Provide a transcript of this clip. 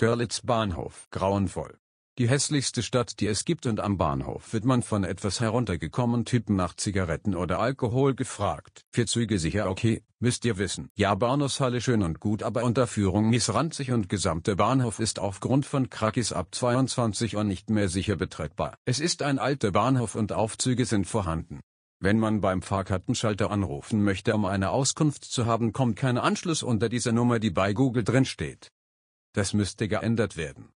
Görlitz Bahnhof. Grauenvoll. Die hässlichste Stadt, die es gibt und am Bahnhof wird man von etwas heruntergekommenen Typen nach Zigaretten oder Alkohol gefragt. Vier Züge sicher okay, müsst ihr wissen. Ja Bahnhofshalle schön und gut, aber Unterführung ist und gesamter Bahnhof ist aufgrund von Krakis ab 22 Uhr nicht mehr sicher betretbar. Es ist ein alter Bahnhof und Aufzüge sind vorhanden. Wenn man beim Fahrkartenschalter anrufen möchte, um eine Auskunft zu haben, kommt kein Anschluss unter dieser Nummer, die bei Google drin steht. Das müsste geändert werden.